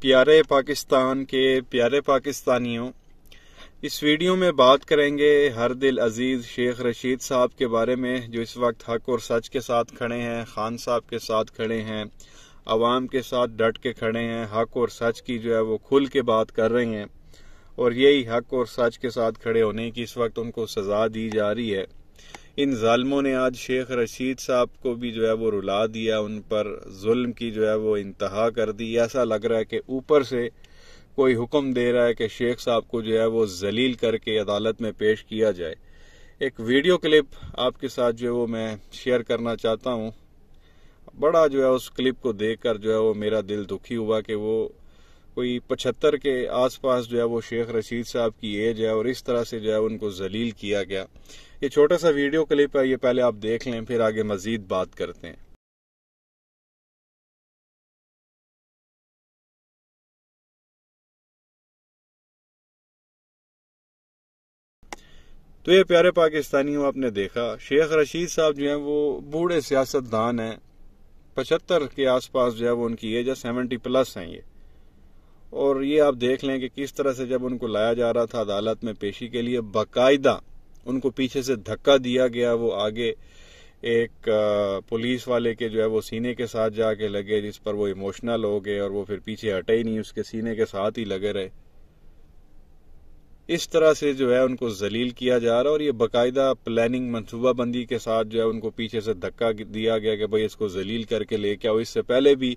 प्यारे पाकिस्तान के प्यारे पाकिस्तानियों इस वीडियो में बात करेंगे हर दिल अजीज़ शेख रशीद साहब के बारे में जो इस वक्त हक और सच के साथ खड़े हैं खान साहब के साथ खड़े हैं आवाम के साथ डट के खड़े हैं हक और सच की जो है वो खुल के बात कर रहे हैं और यही हक और सच के साथ खड़े होने की इस वक्त उनको सज़ा दी जा रही है इन ालमों ने आज शेख रशीद साहब को भी जो है वो रुला दिया उन पर जुल्म की जो है वो इंतहा कर दी ऐसा लग रहा है कि ऊपर से कोई हुक्म दे रहा है कि शेख साहब को जो है वो जलील करके अदालत में पेश किया जाए एक वीडियो क्लिप आपके साथ जो है वो मैं शेयर करना चाहता हूँ बड़ा जो है उस क्लिप को देखकर जो है वो मेरा दिल दुखी हुआ कि वो कोई पचहत्तर के आसपास जो है वो शेख रशीद साहब की एज है और इस तरह से जो है उनको जलील किया गया ये छोटा सा वीडियो क्लिप है ये पहले आप देख लें फिर आगे मजीद बात करते हैं तो ये प्यारे पाकिस्तानियों आपने देखा शेख रशीद साहब जो है वो बूढ़े सियासतदान हैं पचहत्तर के आसपास जो है वो उनकी एज है सेवेंटी प्लस हैं ये और ये आप देख लें कि किस तरह से जब उनको लाया जा रहा था अदालत में पेशी के लिए बाकायदा उनको पीछे से धक्का दिया गया वो आगे एक पुलिस वाले के जो है वो सीने के साथ जाके लगे जिस पर वो इमोशनल हो गए और वो फिर पीछे हटे ही नहीं उसके सीने के साथ ही लगे रहे इस तरह से जो है उनको जलील किया जा रहा है और ये बाकायदा प्लानिंग मनसूबाबंदी के साथ जो है उनको पीछे से धक्का दिया गया कि भाई इसको जलील करके लेके आओ इससे पहले भी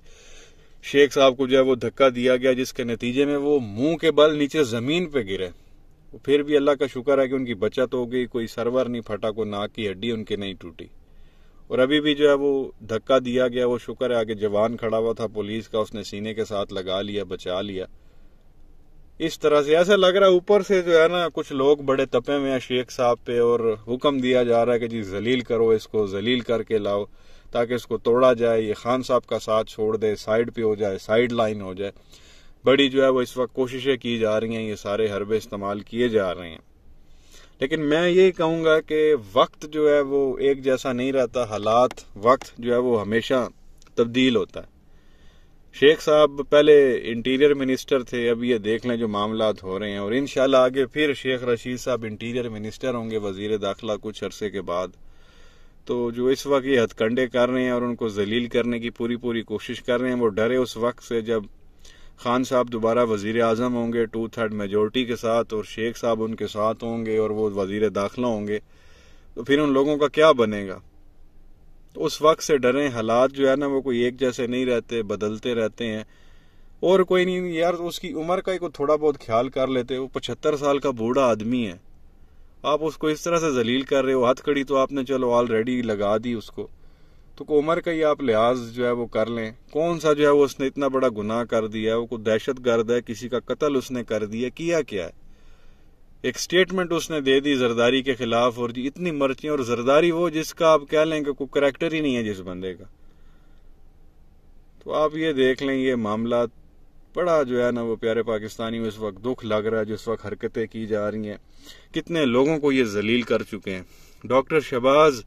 शेख साहब को जो है वो धक्का दिया गया जिसके नतीजे में वो मुंह के बल नीचे ज़मीन पे गिरे फिर भी अल्लाह का शुक्र है कि उनकी बचत हो गई कोई सरवर नहीं फटा कोई नाक की हड्डी उनके नहीं टूटी और अभी भी जो है वो धक्का दिया गया वो शुक्र है आगे जवान खड़ा हुआ था पुलिस का उसने सीने के साथ लगा लिया बचा लिया इस तरह से ऐसा लग रहा है ऊपर से जो है ना कुछ लोग बड़े तपे हुए हैं शेख साहब पे और हुक्म दिया जा रहा है कि जी जलील करो इसको जलील करके लाओ ताकि इसको तोड़ा जाए ये खान साहब का साथ छोड़ दे साइड पे हो जाए साइड लाइन हो जाए बड़ी जो है वो इस वक्त कोशिशें की जा रही हैं ये सारे हरबे इस्तेमाल किए जा रहे हैं लेकिन मैं ये कहूँगा कि वक्त जो है वो एक जैसा नहीं रहता हालात वक्त जो है वो हमेशा तब्दील होता है शेख साहब पहले इंटीरियर मिनिस्टर थे अब ये देख लें जो मामला हो रहे हैं और इन आगे फिर शेख रशीद साहब इंटीरियर मिनिस्टर होंगे वजीर दाखिला कुछ अरसे के बाद तो जो इस वक्त ये हथकंडे कर रहे हैं और उनको जलील करने की पूरी पूरी कोशिश कर रहे हैं वो डरे उस वक्त से जब खान साहब दोबारा वजीर अजम होंगे टू थर्ड मेजोरिटी के साथ और शेख साहब उनके साथ होंगे और वो वजीर दाखिला होंगे तो फिर उन लोगों का क्या बनेगा तो उस वक्त से डरे हालात जो है ना वो कोई एक जैसे नहीं रहते बदलते रहते हैं और कोई नहीं यार उसकी उम्र का ही को थोड़ा बहुत ख्याल कर लेते वो पचहत्तर साल का बूढ़ा आदमी है आप उसको इस तरह से जलील कर रहे हो हथकड़ी तो आपने चलो ऑलरेडी लगा दी उसको तो उमर का ही आप लिहाज जो है वो कर लें कौन सा जो है वो उसने इतना बड़ा गुनाह कर दिया है वो कोई दहशत गर्द है किसी का कत्ल उसने कर दिया किया क्या है एक स्टेटमेंट उसने दे दी जरदारी के खिलाफ और जी इतनी मर्चियां और जरदारी वो जिसका आप कह लें कि कोई करेक्टर ही नहीं है जिस बंदे का तो आप ये देख लें ये मामला बड़ा जो है ना वो प्यारे पाकिस्तानी इस वक्त दुख लग रहा है जो इस वक्त हरकतें की जा रही हैं कितने लोगों को ये जलील कर चुके हैं डॉक्टर शहबाज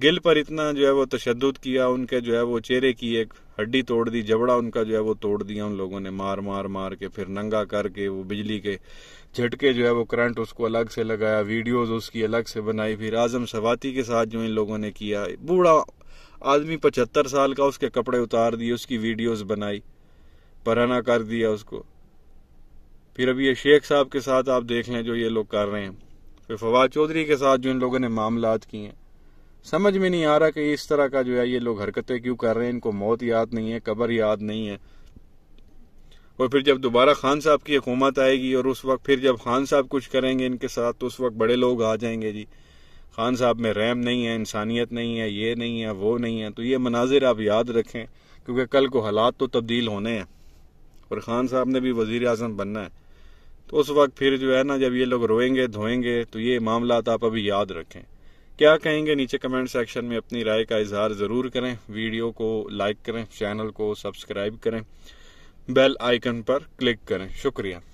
गिल पर इतना जो है वो तशद किया उनके जो है वो चेहरे की एक हड्डी तोड़ दी जबड़ा उनका जो है वो तोड़ दिया उन लोगों ने मार मार मार के फिर नंगा करके वो बिजली के झटके जो है वो करंट उसको अलग से लगाया वीडियोस उसकी अलग से बनाई फिर आजम सवाती के साथ जो इन लोगों ने किया बूढ़ा आदमी पचहत्तर साल का उसके कपड़े उतार दिए उसकी वीडियोज बनाई पराना कर दिया उसको फिर अब ये शेख साहब के साथ आप देख लें जो ये लोग कर रहे हैं फिर फवाद चौधरी के साथ जो इन लोगों ने मामलात किए हैं समझ में नहीं आ रहा कि इस तरह का जो है ये लोग हरकतें क्यों कर रहे हैं इनको मौत याद नहीं है कबर याद नहीं है और फिर जब दोबारा खान साहब की हुकूमत आएगी और उस वक्त फिर जब खान साहब कुछ करेंगे इनके साथ तो उस वक्त बड़े लोग आ जाएंगे जी खान साहब में रैम नहीं है इंसानियत नहीं है ये नहीं है वो नहीं है तो ये मनाजिर आप याद रखें क्योंकि कल को हालात तो तब्दील होने हैं और ख़ान साहब ने भी वज़ी अजम बनना है तो उस वक्त फिर जो है ना जब ये लोग रोएंगे धोएंगे तो ये मामला आप अभी याद रखें क्या कहेंगे नीचे कमेंट सेक्शन में अपनी राय का इजहार ज़रूर करें वीडियो को लाइक करें चैनल को सब्सक्राइब करें बेल आइकन पर क्लिक करें शुक्रिया